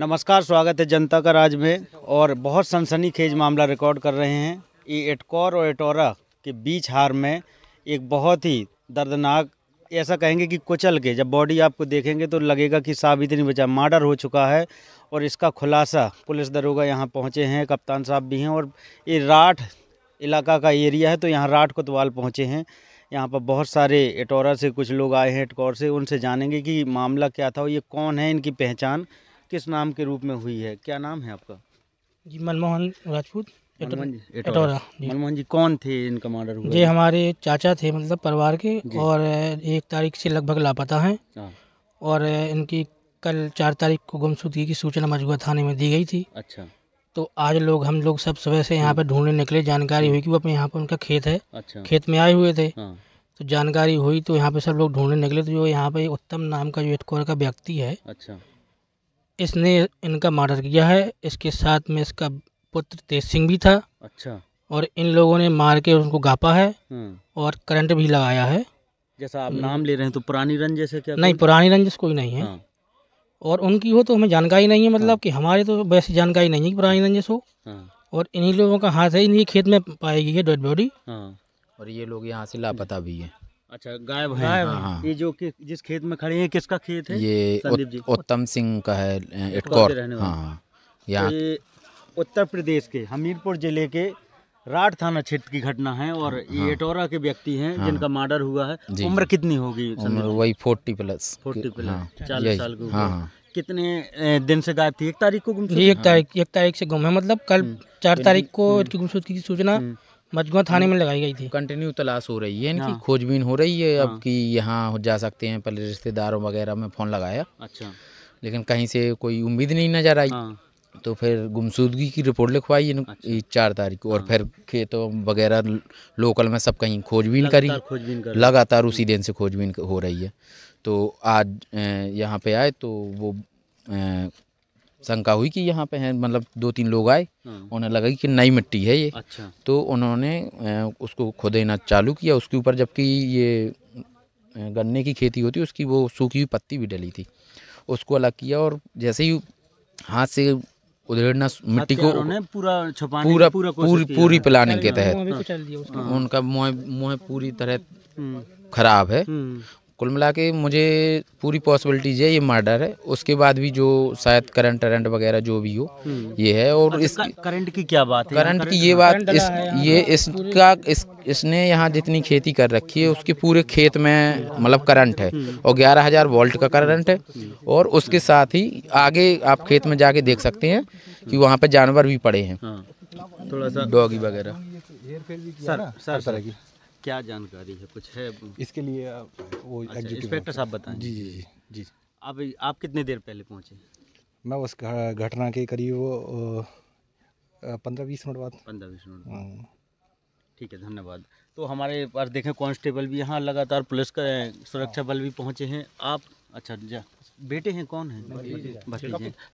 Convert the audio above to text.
नमस्कार स्वागत है जनता का राज में और बहुत सनसनीखेज मामला रिकॉर्ड कर रहे हैं ये एटकोर और एटोरा के बीच हार में एक बहुत ही दर्दनाक ऐसा कहेंगे कि कुचल के जब बॉडी आपको देखेंगे तो लगेगा कि साबित नहीं बचा मर्डर हो चुका है और इसका खुलासा पुलिस दरोगा यहाँ पहुँचे हैं कप्तान साहब भी हैं और ये राठ इलाका का एरिया है तो यहाँ राठ कोतवाल पहुँचे हैं यहाँ पर बहुत सारे एटोरा से कुछ लोग आए हैं एटकोर से उनसे जानेंगे कि मामला क्या था और ये कौन है इनकी पहचान किस नाम के रूप में हुई है क्या नाम है आपका जी मनमोहन राजपूत मनमोहन जी कौन थे इन कमांडर जी हमारे चाचा थे मतलब परिवार के और एक तारीख से लगभग लापता हैं हाँ। और इनकी कल चार तारीख को गुमसुदगी की सूचना मजगुआ थाने में दी गई थी अच्छा तो आज लोग हम लोग सब सुबह से यहाँ हम्म। पर ढूंढने निकले जानकारी हुई कि वो अपने यहाँ पर उनका खेत है अच्छा। खेत में आए हुए थे हाँ। तो जानकारी हुई तो यहाँ पे सब लोग ढूंढने निकले तो जो यहाँ पे उत्तम नाम का जो इटकोर का व्यक्ति है अच्छा इसने इनका मर्डर किया है इसके साथ में इसका पुत्र तेज सिंह भी था अच्छा और इन लोगों ने मार के उनको गापा है हम्म। और करंट भी लगाया है जैसा आप नाम ले रहे हैं तो पुरानी रंज जैसे क्या नहीं पुरानी रंजिश कोई नहीं है हाँ। और उनकी हो तो हमें जानकारी नहीं है मतलब हाँ। कि हमारे तो वैसी जानकारी नहीं है कि पुरानी रंजस हो हाँ। और इन्हीं लोगों का हाथ है इन्हीं खेत में पाएगी है डेड बॉडी और ये लोग यहाँ से लापता भी है अच्छा गाय भाई हाँ, हाँ। ये जो कि जिस खेत में खड़े हैं किसका खेत है ये संदीप जी उत्तम सिंह का है इटकौर हाँ यहाँ तो उत्तर प्रदेश के हमीरपुर जिले के राट थाना क्षेत्र की घटना है और हाँ, ये एटोरा के व्यक्ति हैं हाँ, जिनका मर्डर हुआ है उम्र कितनी होगी उम्र वही फोर्टी प्लस फोर्टी प्लस हाँ, चालीस साल की हाँ, हाँ, कितने दिन से गायब थी एक तारीख को गुम एक तारीख एक तारीख से गुम है मतलब कल हम्म। चार तारीख को हम्म। गुमशुदगी की सूचना हम्म। मजगुआ थाने हम्म। में लगाई गई थी कंटिन्यू तलाश हो रही है इनकी हाँ। खोजबीन हो रही है अब की हाँ। कि यहाँ जा सकते हैं पहले रिश्तेदारों वगैरह में फ़ोन लगाया अच्छा लेकिन कहीं से कोई उम्मीद नहीं नज़र आई हाँ। तो फिर गुमसुदगी की रिपोर्ट लिखवाई अच्छा। चार तारीख को और फिर खेतों वगैरह लोकल में सब कहीं खोजबीन करी खोजबीन कर लगातार उसी दिन से खोजबीन हो रही है तो आज यहाँ पे आए तो वो शंका हुई कि यहाँ पे है मतलब दो तीन लोग आए हाँ। उन्हें लगा कि नई मिट्टी है ये अच्छा तो उन्होंने उसको खोदना चालू किया उसके ऊपर जबकि ये गन्ने की खेती होती उसकी वो सूखी हुई पत्ती भी डली थी उसको अलग किया और जैसे ही हाथ से उधेड़ना मिट्टी को पूरा छपा पूरा पूरा पूरी पूरी प्लानिंग के तहत उनका मुँह मुँह पूरी तरह हम्म। खराब है हम्म। कुल मिला के मुझे पूरी पॉसिबिलिटीज है ये मर्डर है उसके बाद भी जो शायद करंट करंट वगैरह जो भी हो हम्म। ये है और अच्छा, इस करंट की क्या बात है करंट की ये बात इस ये इसका इस इसने यहाँ जितनी खेती कर रखी है उसके पूरे खेत में मतलब करंट है हम्म। और ग्यारह हज़ार वोल्ट का करंट है हम्म। और उसके साथ ही आगे आप खेत में जाके देख सकते हैं कि वहाँ पर जानवर भी पड़े हैं हाँ। थोड़ा सा डॉगी वगैरह सर सर सर क्या जानकारी है कुछ है इसके लिए वो इंस्पेक्टर अच्छा, साहब बताएं जी जी जी जी आप आप कितने देर पहले पहुँचे मैं उस घटना के करीब पंद्रह बीस मिनट बाद पंद्रह बीस मिनट हाँ। ठीक है धन्यवाद तो हमारे पास देखें कांस्टेबल भी यहाँ लगातार पुलिस का सुरक्षा बल भी पहुँचे हैं आप अच्छा जा बेटे हैं कौन हैं भतीजे